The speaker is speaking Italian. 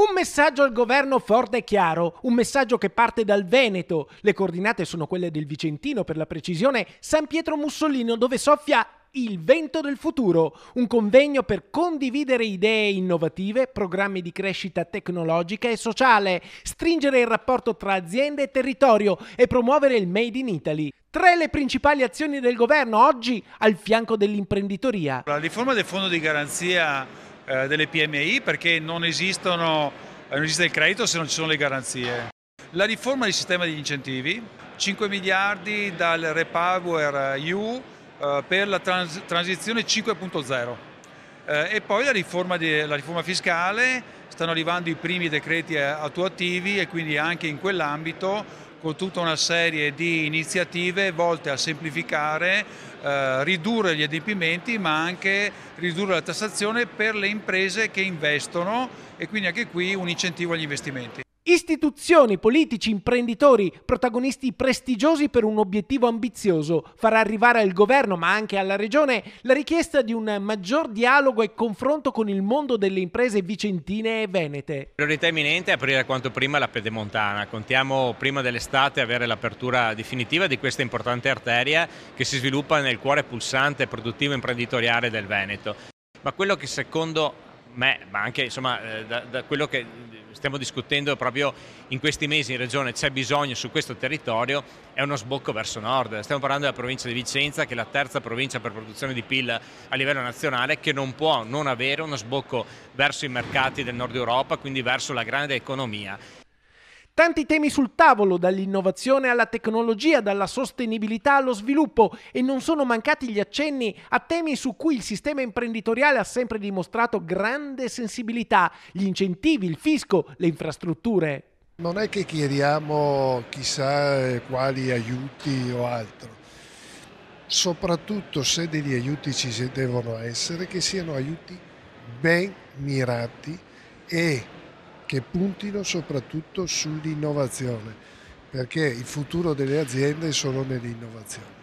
Un messaggio al governo forte e chiaro, un messaggio che parte dal Veneto, le coordinate sono quelle del Vicentino per la precisione, San Pietro Mussolino dove soffia il vento del futuro, un convegno per condividere idee innovative, programmi di crescita tecnologica e sociale, stringere il rapporto tra aziende e territorio e promuovere il Made in Italy. Tre le principali azioni del governo oggi al fianco dell'imprenditoria. La riforma del fondo di garanzia eh, delle PMI perché non, esistono, eh, non esiste il credito se non ci sono le garanzie. La riforma del sistema degli incentivi, 5 miliardi dal Repower EU eh, eh, per la trans- transizione 5.0 eh, e poi la riforma, di, la riforma fiscale, stanno arrivando i primi decreti attuativi e quindi anche in quell'ambito con tutta una serie di iniziative volte a semplificare, eh, ridurre gli adempimenti ma anche ridurre la tassazione per le imprese che investono e quindi anche qui un incentivo agli investimenti. Istituzioni, politici, imprenditori, protagonisti prestigiosi per un obiettivo ambizioso, farà arrivare al governo ma anche alla regione la richiesta di un maggior dialogo e confronto con il mondo delle imprese vicentine e venete. Priorità imminente è aprire quanto prima la pedemontana, contiamo prima dell'estate avere l'apertura definitiva di questa importante arteria che si sviluppa nel cuore pulsante produttivo e imprenditoriale del Veneto. Ma quello che secondo me, ma anche insomma, eh, da, da quello che stiamo discutendo proprio in questi mesi in regione c'è bisogno su questo territorio, è uno sbocco verso nord. Stiamo parlando della provincia di Vicenza, che è la terza provincia per produzione di PIL a livello nazionale, che non può non avere uno sbocco verso i mercati del nord Europa, quindi verso la grande economia. Tanti temi sul tavolo, dall'innovazione alla tecnologia, dalla sostenibilità allo sviluppo e non sono mancati gli accenni a temi su cui il sistema imprenditoriale ha sempre dimostrato grande sensibilità, gli incentivi, il fisco, le infrastrutture. Non è che chiediamo chissà eh, quali aiuti o altro soprattutto se degli aiuti ci devono essere, che siano aiuti ben mirati e che puntino soprattutto sull'innovazione, perché il futuro delle aziende sono nell'innovazione.